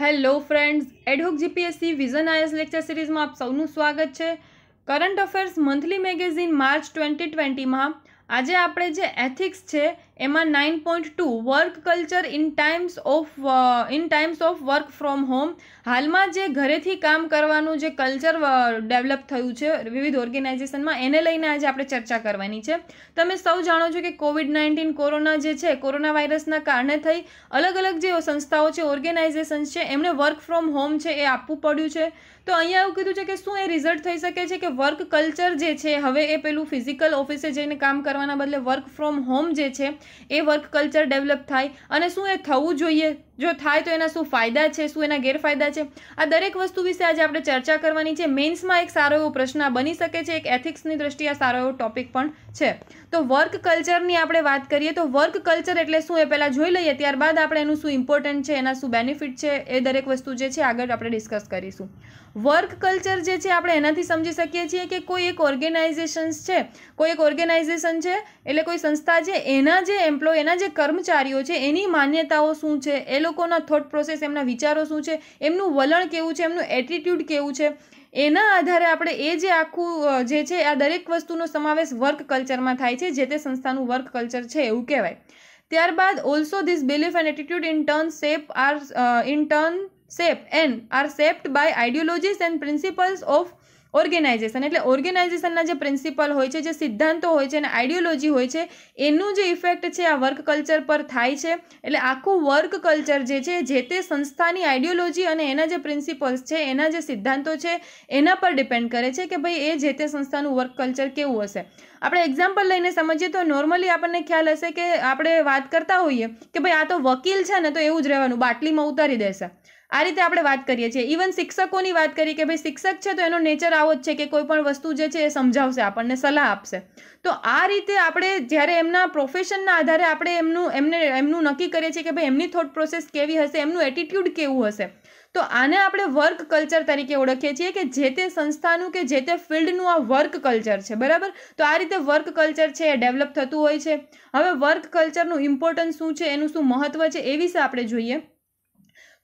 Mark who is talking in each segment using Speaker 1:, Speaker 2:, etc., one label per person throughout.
Speaker 1: Hello friends ad hoc GPSC vision IAS lecture સિરીઝમાં આપ સૌનું સ્વાગત છે current affairs monthly magazine March twenty ટ્વેન્ટીમાં આજે આપણે જે એથિક્સ છે એમાં nine point two work culture in times of in times of work from home હાલમાં જે ઘરેથી કામ કરવાનું જે કલ્ચર ડેવલપ uh, થયું છે વિવિધ ઓર્ગેનાઇઝેશનમાં એને લઈને આજે આપણે ચર્ચા કરવાની છે તમે સૌ જાણો છો કે કોવિડ નાઇન્ટીન કોરોના જે છે કોરોના વાયરસના કારણે થઈ અલગ અલગ જે સંસ્થાઓ છે ઓર્ગેનાઇઝેશન્સ છે એમને વર્ક ફ્રોમ હોમ છે એ આપવું પડ્યું છે તો અહીંયા એવું કીધું છે કે શું એ રિઝલ્ટ થઈ શકે છે કે વર્ક કલ્ચર જે છે હવે એ પેલું ફિઝિકલ ઓફિસે જઈને કામ કરવાના બદલે વર્ક ફ્રોમ હોમ જે છે એ વર્ક કલ્ચર ડેવલપ થાય અને શું એ થવું જોઈએ જો થાય તો એના શું ફાયદા છે શું એના ગેરફાયદા છે આ દરેક વસ્તુ વિશે આજે આપણે ચર્ચા કરવાની છે મેન્સમાં એક સારો એવો પ્રશ્ન બની શકે છે એક એથિક્સની દ્રષ્ટિએ આ સારો એવો ટોપિક પણ છે તો વર્ક કલ્ચરની આપણે વાત કરીએ તો વર્ક કલ્ચર એટલે શું એ પહેલાં જોઈ લઈએ ત્યારબાદ આપણે એનું શું ઇમ્પોર્ટન્ટ છે એના શું બેનિફિટ છે એ દરેક વસ્તુ જે છે આગળ આપણે ડિસ્કસ કરીશું વર્ક કલ્ચર જે છે આપણે એનાથી સમજી શકીએ છીએ કે કોઈ એક ઓર્ગેનાઇઝેશન્સ છે કોઈ એક ઓર્ગેનાઇઝેશન છે એટલે કોઈ સંસ્થા છે એના જે એમ્પ્લોય એના જે કર્મચારીઓ છે એની માન્યતાઓ શું છે એ લોકોના થોટ પ્રોસેસ એમના વિચારો શું છે એમનું વલણ કેવું છે એમનું એટીટ્યૂડ કેવું છે એના આધારે આપણે એ જે આખું જે છે આ દરેક વસ્તુનો સમાવેશ વર્ક કલ્ચરમાં થાય છે જે તે સંસ્થાનું વર્ક કલ્ચર છે એવું કહેવાય ત્યારબાદ also this belief and attitude in turn shape are in turn shape and are shaped by ideologies and principles of organisation એટલે ઓર્ગેનાઇઝેશનના જે પ્રિન્સિપલ હોય છે જે સિદ્ધાંતો હોય છે અને આઈડિયોલોજી હોય છે એનું જે ઇફેક્ટ છે આ વર્ક કલ્ચર પર થાય છે એટલે આખું વર્ક કલ્ચર જે છે જે તે સંસ્થાની આઈડિયોલોજી અને એના જે પ્રિન્સિપલ્સ છે એના જે સિદ્ધાંતો છે એના પર ડિપેન્ડ કરે છે કે ભાઈ એ જે તે સંસ્થાનું વર્ક કલ્ચર કેવું હશે આપણે એક્ઝામ્પલ લઈને સમજીએ તો નોર્મલી આપણને ખ્યાલ હશે કે આપણે વાત કરતા હોઈએ કે ભાઈ આ તો વકીલ છે ને તો એવું જ રહેવાનું બાટલીમાં ઉતારી દેશે આ રીતે આપણે વાત કરીએ છીએ ઇવન શિક્ષકોની વાત કરીએ કે ભાઈ શિક્ષક છે તો એનો નેચર આવો જ છે કે કોઈ પણ વસ્તુ જે છે એ સમજાવશે આપણને સલાહ આપશે તો આ રીતે આપણે જ્યારે એમના પ્રોફેશનના આધારે આપણે એમનું એમને એમનું નક્કી કરીએ છીએ કે ભાઈ એમની થોટ પ્રોસેસ કેવી હશે એમનું એટીટ્યૂડ કેવું હશે તો આને આપણે વર્ક કલ્ચર તરીકે ઓળખીએ છીએ કે જે તે સંસ્થાનું કે જે તે ફિલ્ડનું આ વર્ક કલ્ચર છે બરાબર તો આ રીતે વર્ક કલ્ચર છે એ ડેવલપ થતું હોય છે હવે વર્ક કલ્ચરનું ઇમ્પોર્ટન્સ શું છે એનું શું મહત્ત્વ છે એ વિશે આપણે જોઈએ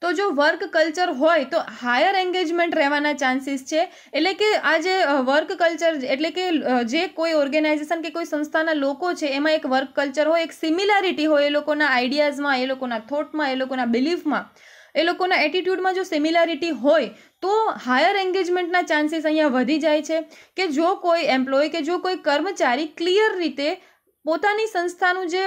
Speaker 1: તો જો વર્ક કલ્ચર હોય તો હાયર એન્ગેજમેન્ટ રહેવાના ચાન્સીસ છે એટલે કે આ જે વર્ક કલ્ચર એટલે કે જે કોઈ ઓર્ગેનાઇઝેશન કે કોઈ સંસ્થાના લોકો છે એમાં એક વર્ક કલ્ચર હોય એક સિમિલારિટી હોય એ લોકોના આઈડિયાઝમાં એ લોકોના થોટમાં એ લોકોના બિલીફમાં એ લોકોના એટીટ્યૂડમાં જો સિમિલારિટી હોય તો હાયર એન્ગેજમેન્ટના ચાન્સીસ અહીંયા વધી જાય છે કે જો કોઈ એમ્પ્લોય કે જો કોઈ કર્મચારી ક્લિયર રીતે પોતાની સંસ્થાનું જે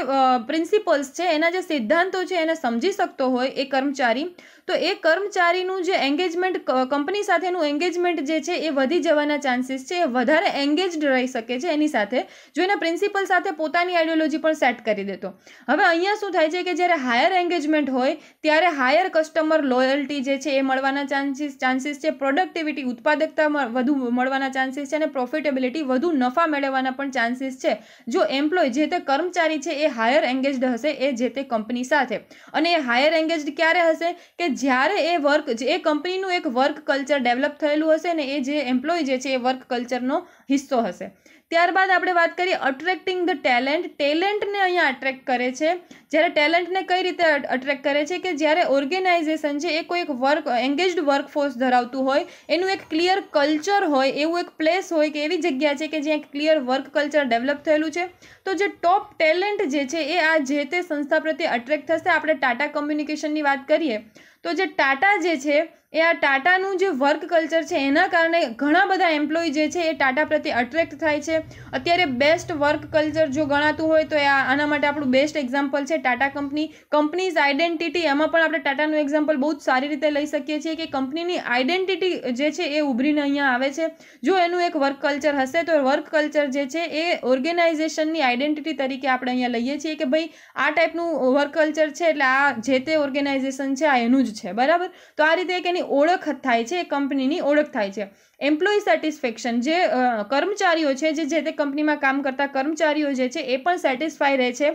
Speaker 1: પ્રિન્સિપલ્સ છે એના જે સિદ્ધાંતો છે એને સમજી શકતો હોય એ કર્મચારી તો એ કર્મચારીનું જે એન્ગેજમેન્ટ કંપની સાથેનું એન્ગેજમેન્ટ જે છે એ વધી જવાના ચાન્સીસ છે એ વધારે એન્ગેજડ રહી શકે છે એની સાથે જો એના પ્રિન્સિપલ સાથે પોતાની આઈડિયોલોજી પણ સેટ કરી દેતો હવે અહીંયા શું થાય છે કે જ્યારે હાયર એન્ગેજમેન્ટ હોય ત્યારે હાયર કસ્ટમર લોયલ્ટી જે છે એ મળવાના ચાન્સીસ ચાન્સીસ છે પ્રોડક્ટિવિટી ઉત્પાદકતા વધુ મળવાના ચાન્સીસ છે અને પ્રોફિટેબિલિટી વધુ નફા મેળવવાના પણ ચાન્સીસ છે જો એમ્પ્લોય જે તે કર્મચારી છે એ હાયર એન્ગેજ્ડ હશે એ જે તે કંપની સાથે અને એ હાયર એન્ગેજ્ડ ક્યારે હશે કે જ્યારે એ વર્ક જે એ કંપનીનું એક વર્ક કલ્ચર ડેવલપ થયેલું હશે ને એ જે એમ્પ્લોય જે છે એ વર્ક કલ્ચરનો હિસ્સો હશે ત્યારબાદ આપણે વાત કરીએ અટ્રેક્ટિંગ ધ ટેલેન્ટ ટેલેન્ટને અહીંયા અટ્રેક્ટ કરે છે જ્યારે ટેલેન્ટને કઈ રીતે અટ્રેક્ટ કરે છે કે જ્યારે ઓર્ગેનાઇઝેશન છે એ કોઈ એક વર્ક એન્ગેજડ વર્કફોર્સ ધરાવતું હોય એનું એક ક્લિયર કલ્ચર હોય એવું એક પ્લેસ હોય કે એવી જગ્યા છે કે જ્યાં એક ક્લિયર વર્ક કલ્ચર ડેવલપ થયેલું છે તો જે ટોપ ટેલેન્ટ જે છે એ આ જે તે સંસ્થા પ્રત્યે અટ્રેક્ટ થશે આપણે ટાટા કમ્યુનિકેશનની વાત કરીએ તો જે ટાટા જે છે એ આ ટાટાનું જે વર્ક કલ્ચર છે એના કારણે ઘણા બધા એમ્પ્લોય જે છે એ ટાટા પ્રત્યે અટ્રેક્ટ થાય છે અત્યારે બેસ્ટ વર્ક કલ્ચર જો ગણાતું હોય તો એ આના માટે આપણું બેસ્ટ એક્ઝામ્પલ છે ટાટા કંપની કંપનીઝ આઈડેન્ટિટી એમાં પણ આપણે ટાટાનું એક્ઝામ્પલ બહુ જ સારી રીતે લઈ શકીએ છીએ કે કંપનીની આઈડેન્ટિટી જે છે એ ઉભરીને અહીંયા આવે છે જો એનું એક વર્ક કલ્ચર હશે તો વર્ક કલ્ચર જે છે એ ઓર્ગેનાઇઝેશનની આઈડેન્ટિટી તરીકે આપણે અહીંયા લઈએ છીએ કે ભાઈ આ ટાઈપનું વર્ક કલ્ચર છે એટલે આ જે તે ઓર્ગેનાઇઝેશન છે આ એનું જ છે બરાબર તો આ રીતે એક એની એની ઓળખ થાય છે એ કંપનીની ઓળખ થાય છે એમ્પ્લોયી સેટિસ્ફેક્શન જે કર્મચારીઓ છે જે જે તે કંપનીમાં કામ કરતા કર્મચારીઓ જે છે એ પણ સેટિસ્ફાઈ રહે છે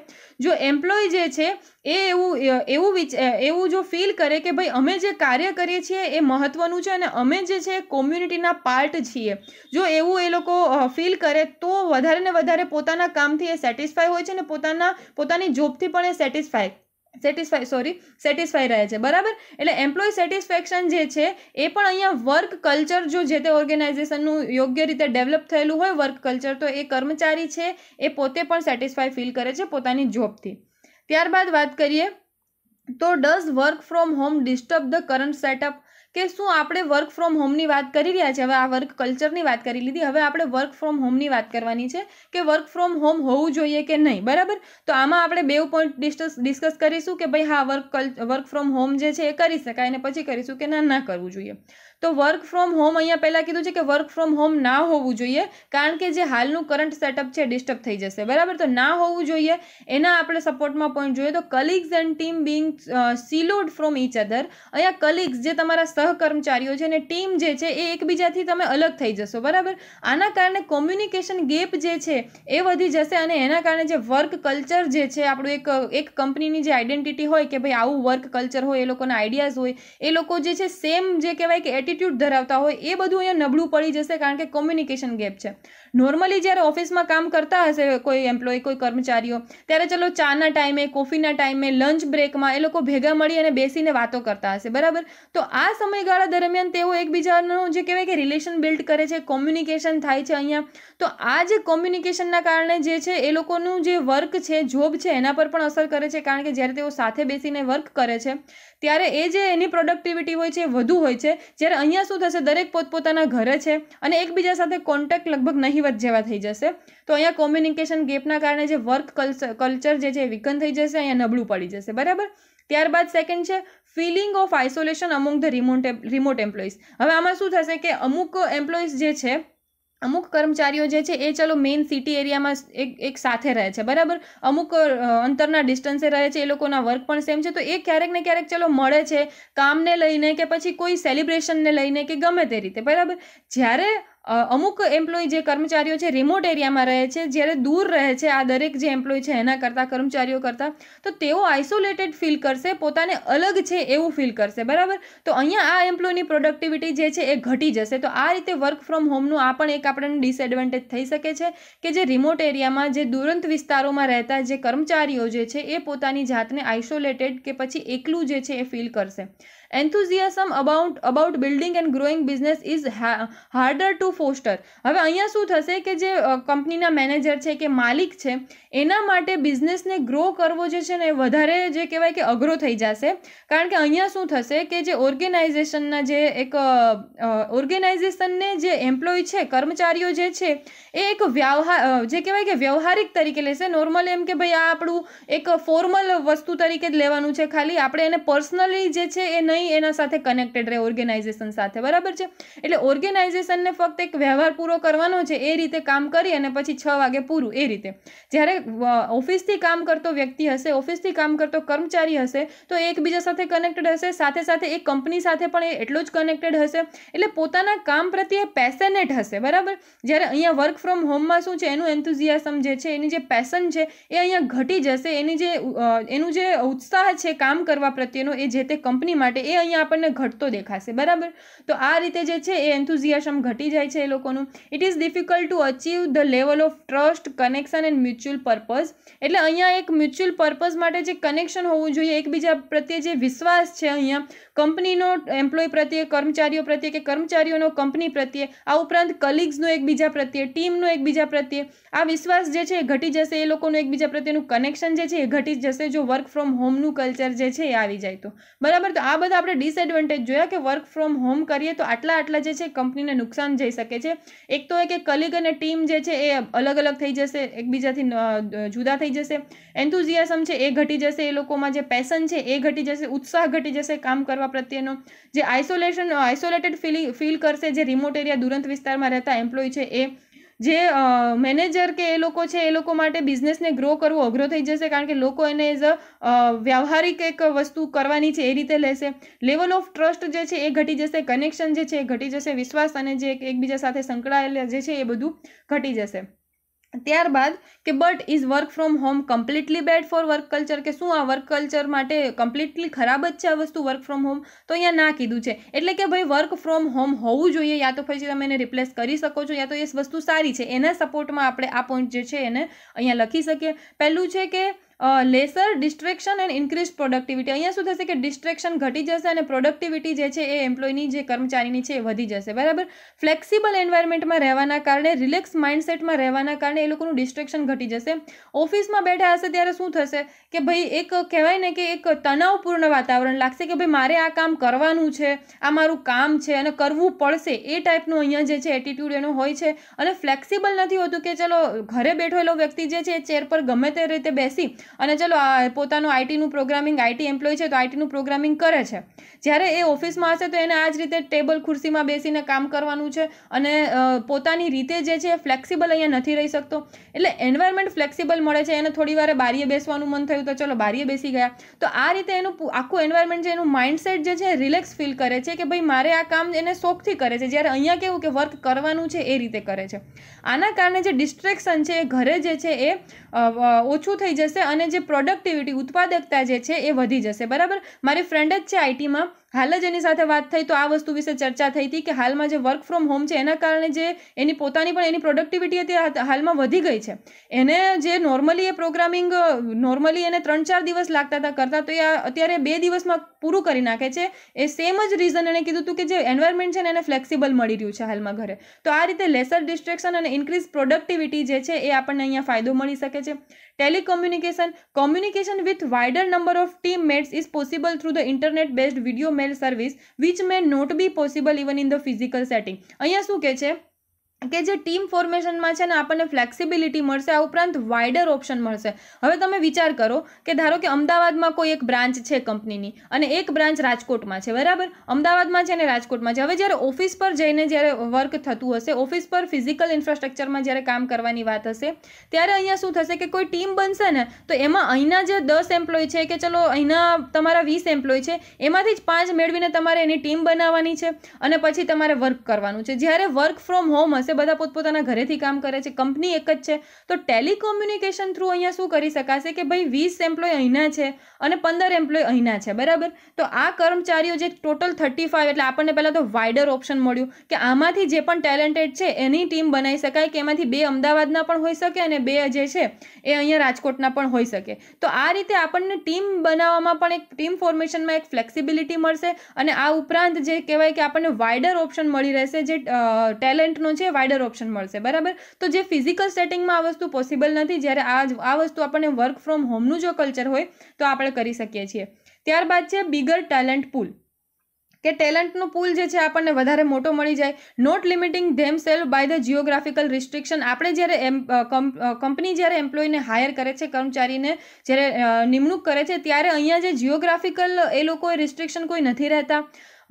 Speaker 1: જો એમ્પ્લોય જે છે એ એવું એવું એવું જો ફીલ કરે કે ભાઈ અમે જે કાર્ય કરીએ છીએ એ મહત્ત્વનું છે અને અમે જે છે કોમ્યુનિટીના પાર્ટ છીએ જો એવું એ લોકો ફીલ કરે તો વધારે ને વધારે પોતાના કામથી એ સેટિસ્ફાય હોય છે અને પોતાના પોતાની જોબથી પણ એ સેટિસ્ફાય સેટિસ્ફાઈ સોરી સેટિસ્ફાઈ રહે છે બરાબર એટલે એમ્પ્લોય સેટિસ્ફેક્શન જે છે એ પણ અહીંયા વર્ક કલ્ચર જો જે તે ઓર્ગેનાઇઝેશનનું યોગ્ય રીતે ડેવલપ થયેલું હોય વર્ક કલ્ચર તો એ કર્મચારી છે એ પોતે પણ સેટિસ્ફાઈ ફીલ કરે છે પોતાની જોબથી ત્યારબાદ વાત કરીએ તો does work from home disturb the current setup કે શું આપણે વર્ક ફ્રોમ હોમની વાત કરી રહ્યા છે હવે આ વર્ક કલ્ચરની વાત કરી લીધી હવે આપણે વર્ક ફ્રોમ હોમની વાત કરવાની છે કે વર્ક ફ્રોમ હોમ હોવું જોઈએ કે નહીં બરાબર તો આમાં આપણે બે પોઈન્ટ ડિસ્કસ ડિસ્કસ કરીશું કે ભાઈ હા વર્ક વર્ક ફ્રોમ હોમ જે છે એ કરી શકાય અને પછી કરીશું કે ના ના કરવું જોઈએ તો વર્ક ફ્રોમ હોમ અહીંયા પહેલાં કીધું છે કે વર્ક ફ્રોમ હોમ ના હોવું જોઈએ કારણ કે જે હાલનું કરંટ સેટઅપ છે ડિસ્ટર્બ થઈ જશે બરાબર તો ના હોવું જોઈએ એના આપણે સપોર્ટમાં પોઈન્ટ જોઈએ તો colleagues and team being siloed from each other અહીંયા કલીગ્સ જે તમારા સહકર્મચારીઓ છે અને ટીમ જે છે એ એકબીજાથી તમે અલગ થઈ જશો બરાબર આના કારણે કોમ્યુનિકેશન ગેપ જે છે એ વધી જશે અને એના કારણે જે વર્ક કલ્ચર જે છે આપણું એક એક કંપનીની જે આઈડેન્ટિટી હોય કે ભાઈ આવું વર્ક કલ્ચર હોય એ લોકોના આઈડિયાઝ હોય એ લોકો જે છે સેમ જે કહેવાય કે એટ એટીટ્યૂડ ધરાવતા હોય એ બધું અહીંયા નબળું પડી જશે કારણ કે કોમ્યુનિકેશન ગેપ છે નોર્મલી જ્યારે ઓફિસમાં કામ કરતા હશે કોઈ એમ્પ્લોય કોઈ કર્મચારીઓ ત્યારે ચલો ચાના ટાઈમે કોફીના ટાઈમે લંચ બ્રેકમાં એ લોકો ભેગા મળી અને બેસીને વાતો કરતા હશે બરાબર તો આ સમયગાળા દરમિયાન તેઓ એકબીજાનું જે કહેવાય કે રિલેશન બિલ્ડ કરે છે કોમ્યુનિકેશન થાય છે અહીંયા તો આ જે કોમ્યુનિકેશનના કારણે જે છે એ લોકોનું જે વર્ક છે જોબ છે એના પર પણ અસર કરે છે કારણ કે જ્યારે તેઓ સાથે બેસીને વર્ક કરે છે ત્યારે એ જે એની પ્રોડક્ટિવિટી હોય છે વધુ હોય છે જ્યારે અહીંયા શું થશે દરેક પોતપોતાના ઘરે છે અને એકબીજા સાથે કોન્ટેક્ટ લગભગ નહીં નહીવત જેવા થઈ જશે તો અહીંયા કોમ્યુનિકેશન ગેપના કારણે જે વર્ક કલ્ચર જે છે એ વિકન થઈ જશે અહીંયા નબળું પડી જશે બરાબર ત્યારબાદ સેકન્ડ છે ફિલિંગ ઓફ આઇસોલેશન અમુક ધ રિમોટ રિમોટ એમ્પ્લોઈઝ હવે આમાં શું થશે કે અમુક એમ્પ્લોઈઝ જે છે અમુક કર્મચારીઓ જે છે એ ચલો મેઇન સિટી એરિયામાં એક એક સાથે રહે છે બરાબર અમુક અંતરના ડિસ્ટન્સે રહે છે એ લોકોના વર્ક પણ સેમ છે તો એ ક્યારેક ને ક્યારેક ચલો મળે છે કામને લઈને કે પછી કોઈ સેલિબ્રેશનને લઈને કે ગમે તે રીતે બરાબર જ્યારે અમુક એમ્પ્લોય જે કર્મચારીઓ છે રિમોટ એરિયામાં રહે છે જ્યારે દૂર રહે છે આ દરેક જે એમ્પ્લોય છે એના કરતાં કર્મચારીઓ કરતાં તો તેઓ આઇસોલેટેડ ફીલ કરશે પોતાને અલગ છે એવું ફીલ કરશે બરાબર તો અહીંયા આ એમ્પ્લોયની પ્રોડક્ટિવિટી જે છે એ ઘટી જશે તો આ રીતે વર્ક ફ્રોમ હોમનું આ પણ એક આપણને ડિસએડવાન્ટેજ થઈ શકે છે કે જે રિમોટ એરિયામાં જે દુરંત વિસ્તારોમાં રહેતા જે કર્મચારીઓ જે છે એ પોતાની જાતને આઇસોલેટેડ કે પછી એકલું જે છે એ ફીલ કરશે enthusiasm about about building and growing business is harder to foster હવે અહીંયા શું થશે કે જે કંપનીના મેનેજર છે કે માલિક છે એના માટે બિઝનેસને ગ્રો કરવો જે છે ને એ વધારે જે કહેવાય કે અઘરો થઈ જશે કારણ કે અહીંયા શું થશે કે જે ઓર્ગેનાઇઝેશનના જે એક ઓર્ગેનાઇઝેશનને જે એમ્પ્લોય છે કર્મચારીઓ જે છે એ એક વ્યવહાર જે કહેવાય કે વ્યવહારિક તરીકે લેશે નોર્મલ એમ કે ભાઈ આ આપણું એક ફોર્મલ વસ્તુ તરીકે જ લેવાનું છે ખાલી આપણે એને પર્સનલી જે છે એ નહીં નહીં એના સાથે કનેક્ટેડ રહે ઓર્ગેનાઇઝેશન સાથે બરાબર છે એટલે ઓર્ગેનાઇઝેશનને ફક્ત એક વ્યવહાર પૂરો કરવાનો છે એ રીતે કામ કરી અને પછી છ વાગે પૂરું એ રીતે જ્યારે ઓફિસથી કામ કરતો વ્યક્તિ હશે ઓફિસથી કામ કરતો કર્મચારી હશે તો એકબીજા સાથે કનેક્ટેડ હશે સાથે સાથે એ કંપની સાથે પણ એ એટલો જ કનેક્ટેડ હશે એટલે પોતાના કામ પ્રત્યે પેસેનેટ હશે બરાબર જ્યારે અહીંયા વર્ક ફ્રોમ હોમમાં શું છે એનું એન્થુઝિયાસમ જે છે એની જે પેશન છે એ અહીંયા ઘટી જશે એની જે એનું જે ઉત્સાહ છે કામ કરવા પ્રત્યેનો એ જે તે કંપની માટે એ અહીંયા આપણને ઘટતો દેખાશે બરાબર તો આ રીતે જે છે એ એન્થુઝિયાસમ ઘટી જાય છે એ લોકોનું it is difficult to achieve the level of trust connection and mutual purpose એટલે અહીંયા એક મ્યુચ્યુઅલ પર્પઝ માટે જે કનેક્શન હોવું જોઈએ એકબીજા પ્રત્યે જે વિશ્વાસ છે અહીંયા કંપનીનો એમ્પ્લોય પ્રત્યે કર્મચારીઓ પ્રત્યે કે કર્મચારીઓનો કંપની પ્રત્યે આ ઉપરાંત કલીગ્સનો એકબીજા પ્રત્યે ટીમનો એકબીજા પ્રત્યે આ વિશ્વાસ જે છે એ ઘટી જશે એ લોકોનું એકબીજા પ્રત્યેનું કનેક્શન જે છે એ ઘટી જશે જો વર્ક ફ્રોમ હોમનું કલ્ચર જે છે એ આવી જાય તો બરાબર તો આ બધા તો આપણે ડિસએડવાન્ટેજ જોયા કે વર્ક ફ્રોમ હોમ કરીએ તો આટલા આટલા જે છે કંપનીને નુકસાન જઈ શકે છે એક તો એ કે કલીગ અને ટીમ જે છે એ અલગ અલગ થઈ જશે એકબીજાથી જુદા થઈ જશે એન્થુઝિયાસમ છે એ ઘટી જશે એ લોકોમાં જે પેશન છે એ ઘટી જશે ઉત્સાહ ઘટી જશે કામ કરવા પ્રત્યેનો જે આઇસોલેશન આઇસોલેટેડ ફીલિંગ ફીલ કરશે જે રિમોટ એરિયા દુરંત વિસ્તારમાં રહેતા એમ્પ્લોય છે એ જે મેનેજર કે એ લોકો છે એ લોકો માટે બિઝનેસને ગ્રો કરવો અઘરો થઈ જશે કારણ કે લોકો એને એઝ અ વ્યવહારિક એક વસ્તુ કરવાની છે એ રીતે લેશે લેવલ ઓફ ટ્રસ્ટ જે છે એ ઘટી જશે કનેક્શન જે છે એ ઘટી જશે વિશ્વાસ અને જે એકબીજા સાથે સંકળાયેલા જે છે એ બધું ઘટી જશે ત્યારબાદ કે but is work from home completely bad for work culture કે શું આ વર્ક કલ્ચર માટે કમ્પ્લીટલી ખરાબ જ છે આ વસ્તુ વર્ક ફ્રોમ હોમ તો અહીંયા ના કીધું છે એટલે કે ભાઈ વર્ક ફ્રોમ હોમ હોવું જોઈએ યા તો પછી તમે એને રિપ્લેસ કરી શકો છો યા તો એ વસ્તુ સારી છે એના સપોર્ટમાં આપણે આ પોઈન્ટ જે છે એને અહીંયા લખી શકીએ પહેલું છે કે lesser distraction and increase productivity અહીંયા શું થશે કે ડિસ્ટ્રેક્શન ઘટી જશે અને પ્રોડક્ટિવિટી જે છે એ એમ્પ્લોયની જે કર્મચારીની છે એ વધી જશે બરાબર ફ્લેક્સિબલ એન્વાયરમેન્ટમાં રહેવાના કારણે રિલેક્સ માઇન્ડસેટમાં રહેવાના કારણે એ લોકોનું ડિસ્ટ્રેક્શન ઘટી જશે ઓફિસમાં બેઠા હશે ત્યારે શું થશે કે ભાઈ એક કહેવાય ને કે એક તણાવપૂર્ણ વાતાવરણ લાગશે કે ભાઈ મારે આ કામ કરવાનું છે આ મારું કામ છે અને કરવું પડશે એ ટાઈપનું અહીંયા જે છે એટીટ્યૂડ એનો હોય છે અને ફ્લેક્સિબલ નથી હોતું કે ચલો ઘરે બેઠો બેઠેલો વ્યક્તિ જે છે એ ચેર પર ગમે તે રીતે બેસી અને ચલો પોતાનું આઈટીનું પ્રોગ્રામિંગ આઈટી એમ્પ્લોય છે તો આઈટીનું પ્રોગ્રામિંગ કરે છે જ્યારે એ ઓફિસમાં હશે તો એને આ જ રીતે ટેબલ ખુરશીમાં બેસીને કામ કરવાનું છે અને પોતાની રીતે જે છે ફ્લેક્સિબલ અહીંયા નથી રહી શકતો એટલે એન્વાયરમેન્ટ ફ્લેક્સિબલ મળે છે એને થોડી વારે બારીએ બેસવાનું મન થયું તો ચલો બારીએ બેસી ગયા તો આ રીતે એનું આખું એન્વાયરમેન્ટ જે એનું માઇન્ડસેટ જે છે રિલેક્સ ફીલ કરે છે કે ભાઈ મારે આ કામ એને શોખથી કરે છે જ્યારે અહીંયા કેવું કે વર્ક કરવાનું છે એ રીતે કરે છે આના કારણે જે ડિસ્ટ્રેક્શન છે એ ઘરે જે છે એ ઓછું થઈ જશે અને અને જે પ્રોડક્ટિવિટી ઉત્પાદકતા જે છે એ વધી જશે બરાબર મારી ફ્રેન્ડ જ છે આઈટીમાં હાલ જ એની સાથે વાત થઈ તો આ વસ્તુ વિશે ચર્ચા થઈ હતી કે હાલમાં જે વર્ક ફ્રોમ હોમ છે એના કારણે જે એની પોતાની પણ એની પ્રોડક્ટિવિટી હતી હાલમાં વધી ગઈ છે એને જે નોર્મલી એ પ્રોગ્રામિંગ નોર્મલી એને ત્રણ ચાર દિવસ લાગતા હતા કરતા તો એ અત્યારે બે દિવસમાં પૂરું કરી નાખે છે એ સેમ જ રીઝન એણે કીધું હતું કે જે એન્વાયરમેન્ટ છે ને એને ફ્લેક્સિબલ મળી રહ્યું છે હાલમાં ઘરે તો આ રીતે લેસર ડિસ્ટ્રેક્શન અને ઇન્ક્રીઝ પ્રોડક્ટિવિટી જે છે એ આપણને અહીંયા ફાયદો મળી શકે છે Telecommunication. Communication with wider number of teammates is possible through the internet-based video mail service which may not be possible even in the physical setting. અહીંયા શું કહે છે કે જે ટીમ ફોર્મેશનમાં છે ને આપણને ફ્લેક્સિબિલિટી મળશે આ ઉપરાંત વાઇડર ઓપ્શન મળશે હવે તમે વિચાર કરો કે ધારો કે અમદાવાદમાં કોઈ એક બ્રાન્ચ છે કંપનીની અને એક બ્રાન્ચ રાજકોટમાં છે બરાબર અમદાવાદમાં છે ને રાજકોટમાં છે હવે જ્યારે ઓફિસ પર જઈને જ્યારે વર્ક થતું હશે ઓફિસ પર ફિઝિકલ ઇન્ફ્રાસ્ટ્રક્ચરમાં જ્યારે કામ કરવાની વાત હશે ત્યારે અહીંયા શું થશે કે કોઈ ટીમ બનશે ને તો એમાં અહીંના જે દસ એમ્પ્લોય છે કે ચલો અહીંના તમારા વીસ એમ્પ્લોય છે એમાંથી જ પાંચ મેળવીને તમારે એની ટીમ બનાવવાની છે અને પછી તમારે વર્ક કરવાનું છે જ્યારે વર્ક ફ્રોમ હોમ હશે પાસે બધા પોતપોતાના ઘરેથી કામ કરે છે કંપની એક જ છે તો ટેલિકોમ્યુનિકેશન થ્રુ અહીંયા શું કરી શકાશે કે ભાઈ વીસ એમ્પ્લોય અહીંના છે અને પંદર એમ્પ્લોય અહીંના છે બરાબર તો આ કર્મચારીઓ જે ટોટલ થર્ટી ફાઇવ એટલે આપણને પહેલાં તો વાઇડર ઓપ્શન મળ્યું કે આમાંથી જે પણ ટેલેન્ટેડ છે એની ટીમ બનાવી શકાય કે એમાંથી બે અમદાવાદના પણ હોઈ શકે અને બે જે છે એ અહીંયા રાજકોટના પણ હોઈ શકે તો આ રીતે આપણને ટીમ બનાવવામાં પણ એક ટીમ ફોર્મેશનમાં એક ફ્લેક્સિબિલિટી મળશે અને આ ઉપરાંત જે કહેવાય કે આપણને વાઇડર ઓપ્શન મળી રહેશે જે ટેલેન્ટનો છે વાઇડર ઓપ્શન મળશે બરાબર તો જે ફિઝિકલ સેટિંગમાં આ વસ્તુ પોસિબલ નથી જ્યારે આ આ વસ્તુ આપણને વર્ક ફ્રોમ હોમનું જો કલ્ચર હોય તો આપણે કરી શકીએ છીએ ત્યારબાદ છે બિગર ટેલેન્ટ પુલ કે ટેલેન્ટનું પુલ જે છે આપણને વધારે મોટો મળી જાય not limiting themselves by the geographical restriction આપણે જ્યારે એમ કંપની જ્યારે એમ્પ્લોયને હાયર કરે છે કર્મચારીને જ્યારે નિમણૂક કરે છે ત્યારે અહીંયા જે જિયોગ્રાફિકલ એ લોકોએ રિસ્ટ્રિક્શન કોઈ નથી રહેતા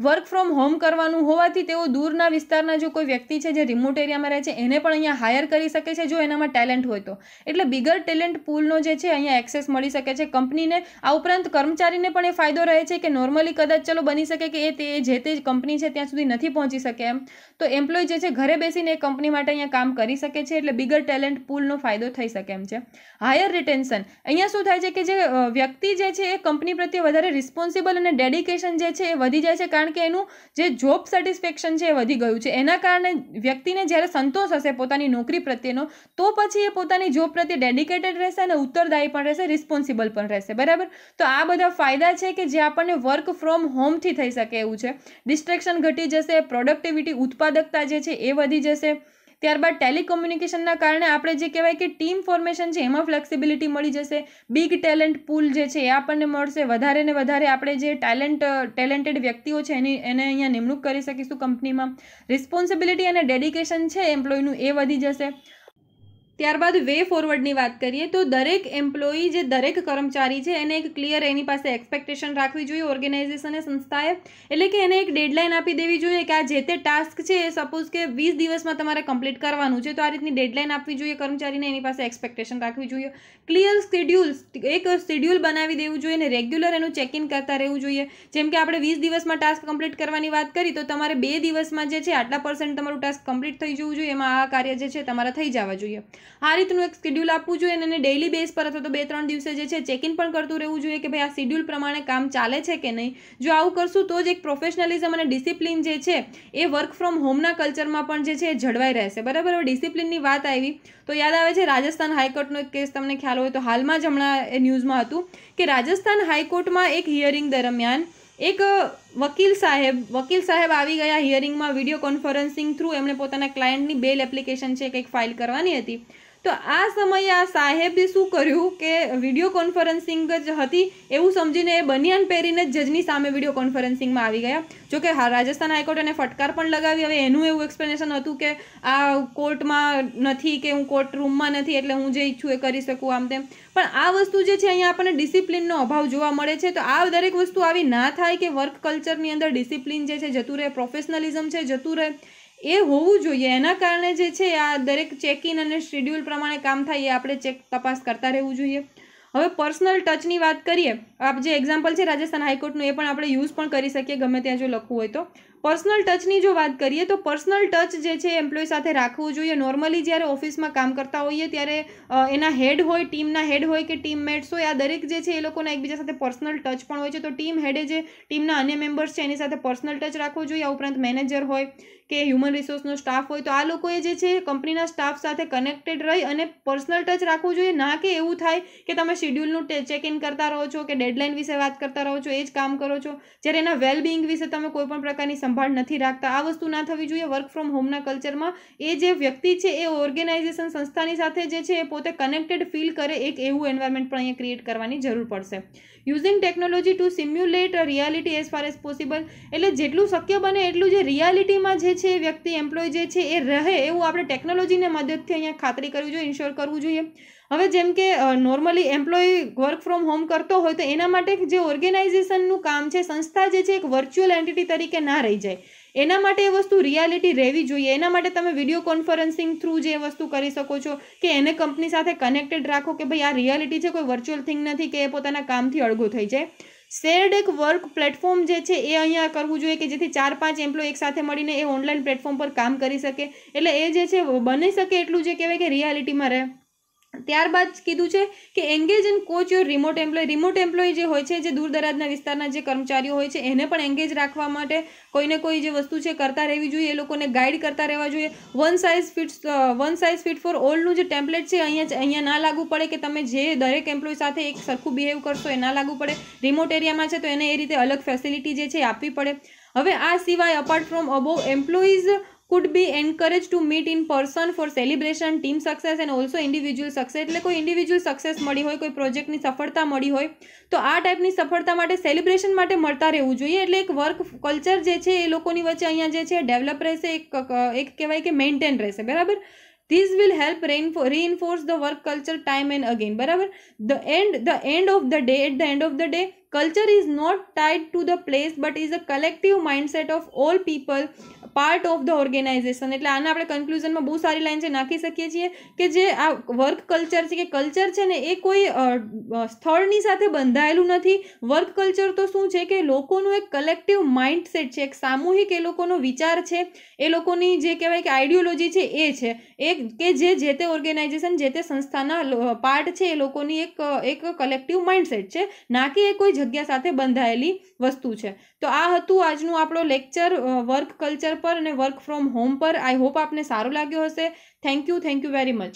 Speaker 1: વર્ક ફ્રોમ હોમ કરવાનું હોવાથી તેઓ દૂરના વિસ્તારના જો કોઈ વ્યક્તિ છે જે રિમોટ એરિયામાં રહે છે એને પણ અહીંયા હાયર કરી શકે છે જો એનામાં ટેલેન્ટ હોય તો એટલે બિગર ટેલેન્ટ પૂલનો જે છે અહીંયા એક્સેસ મળી શકે છે કંપનીને આ ઉપરાંત કર્મચારીને પણ એ ફાયદો રહે છે કે નોર્મલી કદાચ ચલો બની શકે કે એ તે જે તે કંપની છે ત્યાં સુધી નથી પહોંચી શકે એમ તો એમ્પ્લોય જે છે ઘરે બેસીને એ કંપની માટે અહીંયા કામ કરી શકે છે એટલે બિગર ટેલેન્ટ પુલનો ફાયદો થઈ શકે એમ છે હાયર રિટેન્શન અહીંયા શું થાય છે કે જે વ્યક્તિ જે છે એ કંપની પ્રત્યે વધારે રિસ્પોન્સિબલ અને ડેડિકેશન જે છે એ વધી જાય છે કારણ કારણ કે એનું જે જોબ સેટિસ્ફેક્શન છે એ વધી ગયું છે એના કારણે વ્યક્તિને જ્યારે સંતોષ હશે પોતાની નોકરી પ્રત્યેનો તો પછી એ પોતાની જોબ પ્રત્યે ડેડિકેટેડ રહેશે અને ઉત્તરદાયી પણ રહેશે રિસ્પોન્સિબલ પણ રહેશે બરાબર તો આ બધા ફાયદા છે કે જે આપણને વર્ક ફ્રોમ હોમથી થઈ શકે એવું છે ડિસ્ટ્રેક્શન ઘટી જશે પ્રોડક્ટિવિટી ઉત્પાદકતા જે છે એ વધી જશે ત્યારબાદ ટેલિકોમ્યુનિકેશનના કારણે આપણે જે કહેવાય કે ટીમ ફોર્મેશન છે એમાં ફ્લેક્સિબિલિટી મળી જશે બિગ ટેલેન્ટ પૂલ જે છે એ આપણને મળશે વધારે ને વધારે આપણે જે ટેલેન્ટ ટેલેન્ટેડ વ્યક્તિઓ છે એની એને અહીંયા નિમણૂક કરી શકીશું કંપનીમાં રિસ્પોન્સિબિલિટી અને ડેડિકેશન છે એમ્પ્લોયનું એ વધી જશે ત્યારબાદ વે ફોરવર્ડની વાત કરીએ તો દરેક એમ્પ્લોયી જે દરેક કર્મચારી છે એને એક ક્લિયર એની પાસે એક્સપેક્ટેશન રાખવી જોઈએ ઓર્ગેનાઇઝેશને સંસ્થાએ એટલે કે એને એક ડેડલાઇન આપી દેવી જોઈએ કે આ જે તે ટાસ્ક છે એ સપોઝ કે વીસ દિવસમાં તમારે કમ્પ્લીટ કરવાનું છે તો આ રીતની ડેડલાઇન આપવી જોઈએ કર્મચારીને એની પાસે એક્સપેક્ટેશન રાખવી જોઈએ ક્લિયર શેડ્યુલ્સ એક શેડ્યુલ બનાવી દેવું જોઈએ અને રેગ્યુલર એનું ચેક ઇન કરતા રહેવું જોઈએ જેમ કે આપણે વીસ દિવસમાં ટાસ્ક કમ્પ્લીટ કરવાની વાત કરી તો તમારે બે દિવસમાં જે છે આટલા પર્સન્ટ તમારું ટાસ્ક કમ્પ્લીટ થઈ જવું જોઈએ એમાં આ કાર્ય જે છે તમારા થઈ જવા જોઈએ આ રીતનું એક શિડ્યુલ આપવું જોઈએ અને ડેઇલી બેઝ પર અથવા તો બે ત્રણ દિવસે જે છે ચેક ઇન પણ કરતું રહેવું જોઈએ કે ભાઈ આ શિડ્યુલ પ્રમાણે કામ ચાલે છે કે નહીં જો આવું કરશું તો જ એક પ્રોફેશનલિઝમ અને ડિસિપ્લિન જે છે એ વર્ક ફ્રોમ હોમના કલ્ચરમાં પણ જે છે એ જળવાઈ રહેશે બરાબર હવે ડિસિપ્લિનની વાત આવી તો યાદ આવે છે રાજસ્થાન હાઈકોર્ટનો એક કેસ તમને ખ્યાલ હોય તો હાલમાં જ હમણાં એ ન્યૂઝમાં હતું કે રાજસ્થાન હાઈકોર્ટમાં એક હિયરિંગ દરમિયાન એક વકીલ સાહેબ વકીલ સાહેબ આવી ગયા હિયરિંગમાં વિડીયો કોન્ફરન્સિંગ થ્રુ એમણે પોતાના ક્લાયન્ટની બેલ એપ્લિકેશન છે કંઈક ફાઇલ કરવાની હતી તો આ સમયે આ સાહેબે શું કર્યું કે વિડીયો કોન્ફરન્સિંગ જ હતી એવું સમજીને એ બનિયાન પહેરીને જ જજની સામે વિડીયો કોન્ફરન્સિંગમાં આવી ગયા જોકે રાજસ્થાન હાઈકોર્ટ ફટકાર પણ લગાવી હવે એનું એવું એક્સપ્લેનેશન હતું કે આ કોર્ટમાં નથી કે હું કોર્ટ રૂમમાં નથી એટલે હું જે ઈચ્છું એ કરી શકું આમ તેમ પણ આ વસ્તુ જે છે અહીંયા આપણને ડિસિપ્લિનનો અભાવ જોવા મળે છે તો આ દરેક વસ્તુ આવી ના થાય કે વર્ક કલ્ચરની અંદર ડિસિપ્લિન જે છે જતું રહે પ્રોફેશનલિઝમ છે જતું રહે એ હોવું જોઈએ એના કારણે જે છે આ દરેક ચેક ઇન અને શેડ્યુલ પ્રમાણે કામ થાય એ આપણે ચેક તપાસ કરતા રહેવું જોઈએ હવે પર્સનલ ટચની વાત કરીએ આપ જે એક્ઝામ્પલ છે રાજસ્થાન હાઈકોર્ટનું એ પણ આપણે યુઝ પણ કરી શકીએ ગમે ત્યાં જો લખવું હોય તો પર્સનલ ટચની જો વાત કરીએ તો પર્સનલ ટચ જે છે એમ્પ્લોય સાથે રાખવું જોઈએ નોર્મલી જ્યારે ઓફિસમાં કામ કરતા હોઈએ ત્યારે એના હેડ હોય ટીમના હેડ હોય કે ટીમમેટ્સ હોય આ દરેક જે છે એ લોકોના એકબીજા સાથે પર્સનલ ટચ પણ હોય છે તો ટીમ હેડે જે ટીમના અન્ય મેમ્બર્સ છે એની સાથે પર્સનલ ટચ રાખવો જોઈએ આ ઉપરાંત મેનેજર હોય કે હ્યુમન રિસોર્સનો સ્ટાફ હોય તો આ લોકોએ જે છે કંપનીના સ્ટાફ સાથે કનેક્ટેડ રહી અને પર્સનલ ટચ રાખવું જોઈએ ના કે એવું થાય કે તમે શેડ્યુલનું ચેક ઇન કરતા રહો છો કે ડેડલાઇન વિશે વાત કરતા રહો છો એ જ કામ કરો છો જ્યારે એના વેલબિંગ વિશે તમે કોઈ પણ પ્રકારની સંભાળ નથી રાખતા આ વસ્તુ ના થવી જોઈએ વર્ક ફ્રોમ હોમના કલ્ચરમાં એ જે વ્યક્તિ છે એ ઓર્ગેનાઇઝેશન સંસ્થાની સાથે જે છે એ પોતે કનેક્ટેડ ફીલ કરે એક એવું એન્વાયરમેન્ટ પણ અહીંયા ક્રિએટ કરવાની જરૂર પડશે using technology to simulate reality as far as possible એટલે જેટલું શક્ય બને એટલું જે રિયાલિટીમાં જે છે વ્યક્તિ એમ્પ્લોય જે છે એ રહે એવું આપણે ટેકનોલોજીને મદદથી અહીંયા ખાતરી કરવી જોઈએ ઇન્શ્યોર કરવું જોઈએ હવે જેમ કે normally employee work from home કરતો હોય તો એના માટે જે ઓર્ગેનાઇઝેશનનું કામ છે સંસ્થા જે છે એક વર્ચ્યુઅલ એન્ટિટી તરીકે ના રહી જાય એના માટે એ વસ્તુ રિયાલિટી રહેવી જોઈએ એના માટે તમે વિડીયો કોન્ફરન્સિંગ થ્રુ જે વસ્તુ કરી શકો છો કે એને કંપની સાથે કનેક્ટેડ રાખો કે ભાઈ આ રિયાલિટી છે કોઈ વર્ચ્યુઅલ થિંગ નથી કે એ પોતાના કામથી અળગો થઈ જાય શેર્ડ એક વર્ક પ્લેટફોર્મ જે છે એ અહીંયા કરવું જોઈએ કે જેથી ચાર પાંચ એમ્પ્લોય એક સાથે મળીને એ ઓનલાઈન પ્લેટફોર્મ પર કામ કરી શકે એટલે એ જે છે બની શકે એટલું જે કહેવાય કે રિયાલિટીમાં રહે ત્યારબાદ કીધું છે કે engage and coach your remote employee remote employee જે હોય છે જે દૂર દરાજના વિસ્તારના જે કર્મચારીઓ હોય છે એને પણ એન્ગેજ રાખવા માટે કોઈને કોઈ જે વસ્તુ છે કરતા રહેવી જોઈએ એ લોકોને ગાઈડ કરતા રહેવા જોઈએ one size fit one size fit for ઓલનું જે ટેમ્પલેટ છે અહીંયા અહીંયા ના લાગુ પડે કે તમે જે દરેક એમ્પ્લોય સાથે એક સરખું બિહેવ કરશો એ ના લાગુ પડે રિમોટ એરિયામાં છે તો એને એ રીતે અલગ ફેસિલિટી જે છે આપવી પડે હવે આ સિવાય apart from above employees could be encouraged to meet in person for celebration team success and also individual success એટલે કોઈ ઇન્ડિવિજ્યુઅલ સક્સેસ મળી હોય કોઈ પ્રોજેક્ટની સફળતા મળી હોય તો આ ટાઈપની સફળતા માટે સેલિબ્રેશન માટે મળતા રહેવું જોઈએ એટલે એક વર્ક કલ્ચર જે છે એ લોકોની વચ્ચે અહીંયા જે છે ડેવલપ રહેશે એક એક કહેવાય કે મેન્ટેન રહેશે બરાબર this will help reinforce the work culture time and again બરાબર the end the end of the day at the end of the day Culture is not tied to the place but is a collective mindset of all people part of the organisation એટલે આને આપણે કન્ક્લુઝનમાં બહુ સારી line છે નાખી શકીએ છીએ કે જે આ વર્ક કલ્ચર છે કે કલ્ચર છે ને એ કોઈ સ્થળની સાથે બંધાયેલું નથી વર્ક કલ્ચર તો શું છે કે લોકોનું એક કલેક્ટિવ માઇન્ડસેટ છે એક સામૂહિક એ લોકોનો વિચાર છે એ લોકોની જે કહેવાય કે આઈડિયોલોજી છે એ છે એ કે જે જે તે ઓર્ગેનાઇઝેશન જે તે સંસ્થાના પાર્ટ છે એ લોકોની એક એક કલેક્ટિવ માઇન્ડસેટ છે ના કે એ કોઈ જગ્યા સાથે બંધાયેલી વસ્તુ છે તો આ હતું આજનું આપણો લેક્ચર વર્ક કલ્ચર પર અને વર્ક ફ્રોમ હોમ પર આઈ હોપ આપને સારું લાગ્યો હશે thank you thank you very much